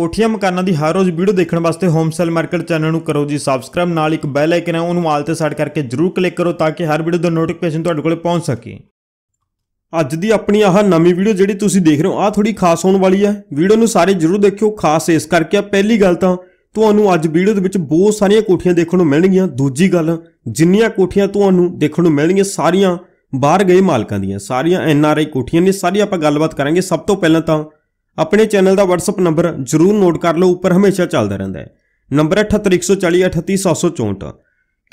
ਕੋਠੀਆਂ ਮਕਾਨਾਂ ਦੀ ਹਰ ਰੋਜ਼ ਵੀਡੀਓ ਦੇਖਣ ਵਾਸਤੇ ਹੋਮ ਸੇਲ ਮਾਰਕੀਟ ਚੈਨਲ ਨੂੰ ਕਰੋ ਜੀ ਸਬਸਕ੍ਰਾਈਬ ਨਾਲ ਇੱਕ ਬੈਲ ਆਈਕਨ ਹੈ ਉਹਨੂੰ ਆਲ ਤੇ ਸੈਟ ਕਰਕੇ ਜਰੂਰ ਕਲਿੱਕ ਕਰੋ ਤਾਂ ਕਿ ਹਰ ਵੀਡੀਓ ਦਾ ਨੋਟੀਫਿਕੇਸ਼ਨ ਤੁਹਾਡੇ ਕੋਲੇ ਪਹੁੰਚ ਸਕੇ ਅੱਜ ਦੀ ਆਪਣੀ ਆਹ ਨਵੀਂ ਵੀਡੀਓ ਜਿਹੜੀ ਤੁਸੀਂ ਦੇਖ ਰਹੇ ਹੋ ਆ ਥੋੜੀ ਖਾਸ ਹੋਣ ਵਾਲੀ ਹੈ ਵੀਡੀਓ ਨੂੰ ਸਾਰੇ ਜਰੂਰ ਦੇਖਿਓ ਖਾਸ ਇਸ ਕਰਕੇ ਆ ਪਹਿਲੀ ਗੱਲ ਤਾਂ ਤੁਹਾਨੂੰ ਅੱਜ ਵੀਡੀਓ ਦੇ ਵਿੱਚ ਬਹੁਤ ਸਾਰੀਆਂ ਕੋਠੀਆਂ ਦੇਖਣ ਨੂੰ ਮਿਲਣਗੀਆਂ ਦੂਜੀ ਗੱਲ ਜਿੰਨੀਆਂ ਕੋਠੀਆਂ ਤੁਹਾਨੂੰ ਦੇਖਣ ਨੂੰ ਮਿਲਣਗੀਆਂ ਸਾਰੀਆਂ ਬਾਹਰ ਗਏ ਮਾਲਕਾਂ ਦੀਆਂ ਸਾਰੀਆਂ ਐਨਆਰਆਈ ਕੋਠੀਆਂ ਨੇ ਸਾਰੀ ਆਪਾਂ ਗੱਲਬਾਤ ਕਰਾਂਗੇ ਸਭ ਤੋਂ ਪਹਿਲਾਂ ਤਾਂ ਆਪਣੇ ਚੈਨਲ ਦਾ WhatsApp ਨੰਬਰ ਜਰੂਰ ਨੋਟ ਕਰ ਲਓ ਉੱਪਰ ਹਮੇਸ਼ਾ ਚੱਲਦਾ ਰਹਿੰਦਾ ਹੈ ਨੰਬਰ 7814048764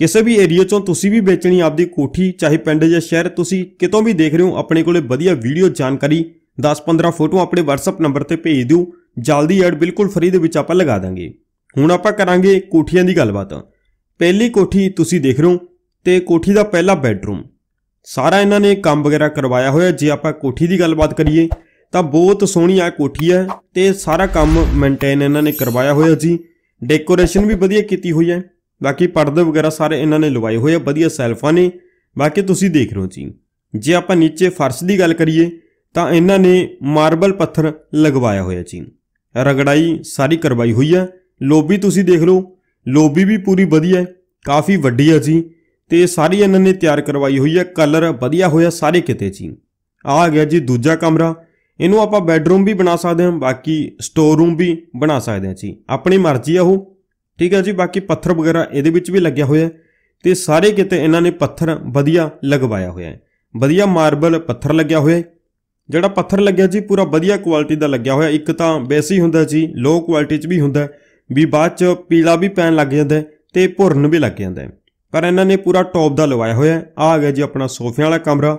ਕਿਸੇ ਵੀ ਏਰੀਆ ਚੋਂ ਤੁਸੀਂ ਵੀ ਵੇਚਣੀ ਆਪਦੀ ਕੋਠੀ ਚਾਹੇ ਪਿੰਡ ਜਾਂ ਸ਼ਹਿਰ ਤੁਸੀਂ ਕਿਤੋਂ ਵੀ ਦੇਖ ਰਹੇ ਹੋ ਆਪਣੇ ਕੋਲੇ ਵਧੀਆ ਵੀਡੀਓ ਜਾਣਕਾਰੀ 10-15 ਫੋਟੋ ਆਪਣੇ WhatsApp ਨੰਬਰ ਤੇ ਭੇਜ ਦਿਓ ਜਲਦੀ ਐਡ ਬਿਲਕੁਲ ਫ੍ਰੀ ਦੇ ਵਿੱਚ ਆਪਾਂ ਲਗਾ ਦਾਂਗੇ ਹੁਣ ਆਪਾਂ ਕਰਾਂਗੇ ਕੋਠੀਆਂ ਦੀ ਗੱਲਬਾਤ ਪਹਿਲੀ ਕੋਠੀ ਤੁਸੀਂ ਦੇਖ ਰਹੇ ਹੋ ਤੇ ਕੋਠੀ ਦਾ ਪਹਿਲਾ ਬੈੱਡਰੂਮ ਸਾਰਾ ਇਹਨਾਂ ਨੇ ਕੰਮ ਵਗੈਰਾ ਕਰਵਾਇਆ ਹੋਇਆ ਜੇ ਆਪਾਂ ਕੋਠੀ ਦੀ ਗੱਲਬਾਤ ਕਰੀਏ ਤਾਂ ਬਹੁਤ ਸੋਹਣੀ ਆ ਕੋਠੀ ਹੈ ਤੇ ਸਾਰਾ ਕੰਮ ਮੇਨਟੇਨ ਇਹਨਾਂ ਨੇ ਕਰਵਾਇਆ ਹੋਇਆ ਜੀ ਡੈਕੋਰੇਸ਼ਨ ਵੀ ਵਧੀਆ ਕੀਤੀ ਹੋਈ ਹੈ ਬਾਕੀ ਪਰਦੇ ਵਗੈਰਾ ਸਾਰੇ ਇਹਨਾਂ ਨੇ ਲਵਾਏ ਹੋਏ ਆ ਵਧੀਆ ਸੈਲਫਾਂ ਨੇ ਬਾਕੀ ਤੁਸੀਂ ਦੇਖ ਰਹੇ ਹੋ ਜੀ ਜੇ ਆਪਾਂ ਨੀਚੇ ਫਰਸ਼ ਦੀ ਗੱਲ ਕਰੀਏ ਤਾਂ ਇਹਨਾਂ ਨੇ ਮਾਰਬਲ ਪੱਥਰ ਲਗਵਾਇਆ ਹੋਇਆ ਜੀ ਰਗੜਾਈ ਸਾਰੀ ਕਰਵਾਈ ਹੋਈ ਹੈ ਲੋਬੀ ਤੁਸੀਂ ਦੇਖ ਲਓ ਲੋਬੀ ਵੀ ਪੂਰੀ ਵਧੀਆ ਹੈ ਕਾਫੀ ਵੱਡੀ ਆ ਜੀ ਤੇ ਸਾਰੀ ਇਹਨਾਂ ਨੇ ਤਿਆਰ ਕਰਵਾਈ ਹੋਈ ਹੈ ਕਲਰ ਵਧੀਆ ਹੋਇਆ ਸਾਰੇ ਕਿਤੇ ਜੀ ਆ ਗਿਆ ਜੀ ਦੂਜਾ ਕਮਰਾ ਇਹਨੂੰ ਆਪਾਂ ਬੈੱਡਰੂਮ ਵੀ ਬਣਾ ਸਕਦੇ ਹਾਂ ਬਾਕੀ ਸਟੋਰ ਰੂਮ ਵੀ ਬਣਾ ਸਕਦੇ ਹਾਂ ਜੀ ਆਪਣੀ ਮਰਜ਼ੀ ਆ ਉਹ ਠੀਕ ਹੈ ਜੀ ਬਾਕੀ ਪੱਥਰ ਵਗੈਰਾ ਇਹਦੇ ਵਿੱਚ ਵੀ ਲੱਗਿਆ ਹੋਇਆ ਤੇ ਸਾਰੇ ਕਿਤੇ ਇਹਨਾਂ ਨੇ ਪੱਥਰ ਵਧੀਆ ਲਗਵਾਇਆ ਹੋਇਆ ਹੈ ਵਧੀਆ ਮਾਰਬਲ ਪੱਥਰ ਲੱਗਿਆ ਹੋਇਆ ਹੈ ਜਿਹੜਾ ਪੱਥਰ ਲੱਗਿਆ ਜੀ ਪੂਰਾ ਵਧੀਆ ਕੁਆਲਿਟੀ ਦਾ ਲੱਗਿਆ ਹੋਇਆ ਇੱਕ ਤਾਂ ਬੇਸੀ ਹੁੰਦਾ ਜੀ ਲੋ ਕੁਆਲਿਟੀ 'ਚ ਵੀ ਹੁੰਦਾ ਵੀ ਬਾਅਦ 'ਚ ਪੀਲਾ ਵੀ ਪੈਣ ਲੱਗ ਜਾਂਦਾ ਤੇ ਭੁਰਨ ਵੀ ਲੱਗ ਜਾਂਦਾ ਪਰ ਇਹਨਾਂ ਨੇ ਪੂਰਾ ਟੌਪ ਦਾ ਲਵਾਇਆ ਹੋਇਆ ਆ ਗਿਆ ਜੀ ਆਪਣਾ ਸੋਫਿਆਂ ਵਾਲਾ ਕਮਰਾ